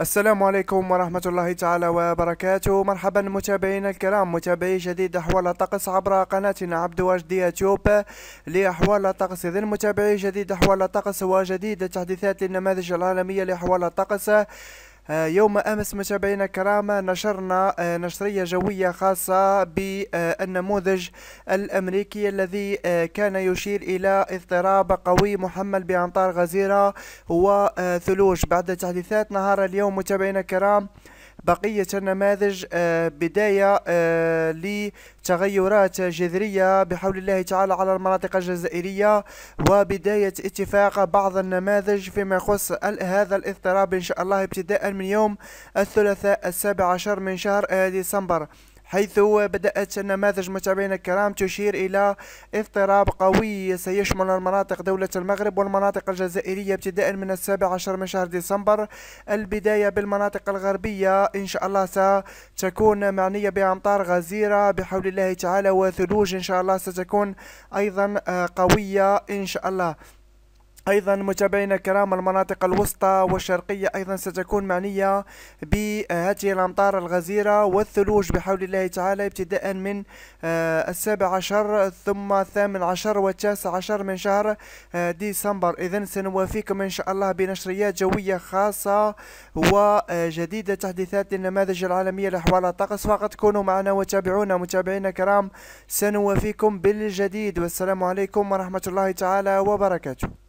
السلام عليكم ورحمة الله تعالى وبركاته مرحبا متابعينا الكرام متابعي جديد أحوال الطقس عبر قناتنا عبد واجد يوتيوب لأحوال الطقس إذن متابعي جديد أحوال الطقس وجديد التحديثات للنماذج العالمية لأحوال الطقس آه، يوم أمس متابعينا الكرام نشرنا آه، نشرية جوية خاصة بالنموذج الأمريكي الذي آه، كان يشير إلى اضطراب قوي محمل بأمطار غزيرة وثلوج بعد تحديثات نهار اليوم متابعينا الكرام بقية النماذج آه، بداية آه، لتغيرات جذرية بحول الله تعالى على المناطق الجزائرية وبداية اتفاق بعض النماذج فيما يخص هذا الاضطراب إن شاء الله ابتداء من يوم الثلاثاء السابع عشر من شهر آه، ديسمبر حيث بدأت نماذج متابعينا الكرام تشير إلى اضطراب قوي سيشمل المناطق دولة المغرب والمناطق الجزائرية ابتداء من السابع عشر من شهر ديسمبر البداية بالمناطق الغربية إن شاء الله ستكون معنية بأمطار غزيرة بحول الله تعالى وثلوج إن شاء الله ستكون أيضا آه، قوية إن شاء الله أيضا متابعينا الكرام المناطق الوسطى والشرقية أيضا ستكون معنية بهذه الأمطار الغزيرة والثلوج بحول الله تعالى ابتداء من آه، السابع عشر ثم الثامن عشر والتاسع عشر من شهر آه، ديسمبر إذا سنوافيكم إن شاء الله بنشريات جوية خاصة وجديدة تحديثات للنماذج العالمية لأحوال الطقس فقط كونوا معنا وتابعونا متابعينا الكرام سنوافيكم بالجديد والسلام عليكم ورحمة الله تعالى وبركاته